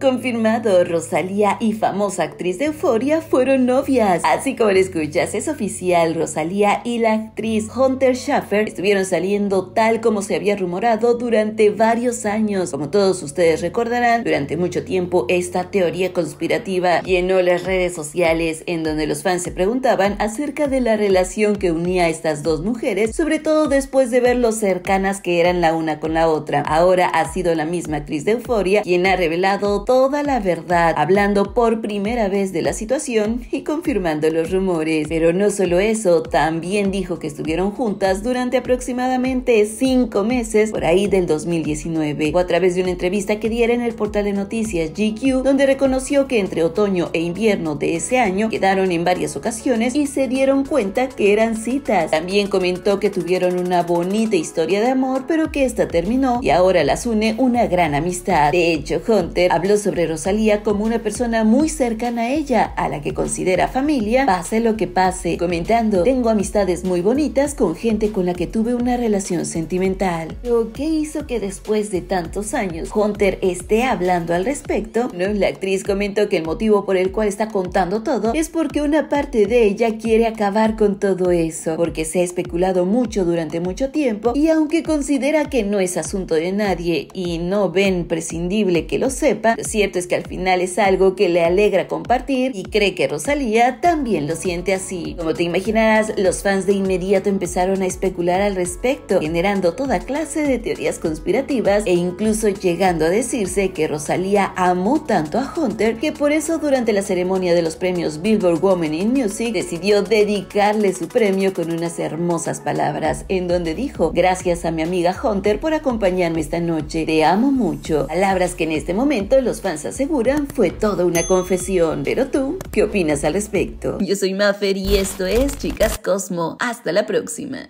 Confirmado, Rosalía y famosa actriz de Euforia fueron novias. Así como lo escuchas, es oficial, Rosalía y la actriz Hunter Schaffer estuvieron saliendo tal como se había rumorado durante varios años. Como todos ustedes recordarán, durante mucho tiempo esta teoría conspirativa llenó las redes sociales en donde los fans se preguntaban acerca de la relación que unía a estas dos mujeres, sobre todo después de ver lo cercanas que eran la una con la otra. Ahora ha sido la misma actriz de Euforia quien ha revelado toda la verdad, hablando por primera vez de la situación y confirmando los rumores. Pero no solo eso, también dijo que estuvieron juntas durante aproximadamente cinco meses por ahí del 2019. o a través de una entrevista que diera en el portal de noticias GQ, donde reconoció que entre otoño e invierno de ese año quedaron en varias ocasiones y se dieron cuenta que eran citas. También comentó que tuvieron una bonita historia de amor, pero que esta terminó y ahora las une una gran amistad. De hecho, Hunter habló sobre Rosalía como una persona muy cercana a ella, a la que considera familia, pase lo que pase, comentando, tengo amistades muy bonitas con gente con la que tuve una relación sentimental. ¿Lo que hizo que después de tantos años Hunter esté hablando al respecto? la actriz comentó que el motivo por el cual está contando todo es porque una parte de ella quiere acabar con todo eso, porque se ha especulado mucho durante mucho tiempo y aunque considera que no es asunto de nadie y no ven prescindible que lo sepa, cierto es que al final es algo que le alegra compartir y cree que Rosalía también lo siente así. Como te imaginarás, los fans de inmediato empezaron a especular al respecto, generando toda clase de teorías conspirativas e incluso llegando a decirse que Rosalía amó tanto a Hunter que por eso durante la ceremonia de los premios Billboard Women in Music decidió dedicarle su premio con unas hermosas palabras en donde dijo, gracias a mi amiga Hunter por acompañarme esta noche, te amo mucho. Palabras que en este momento los Panza fans fue toda una confesión. Pero tú, ¿qué opinas al respecto? Yo soy Maffer y esto es Chicas Cosmo. Hasta la próxima.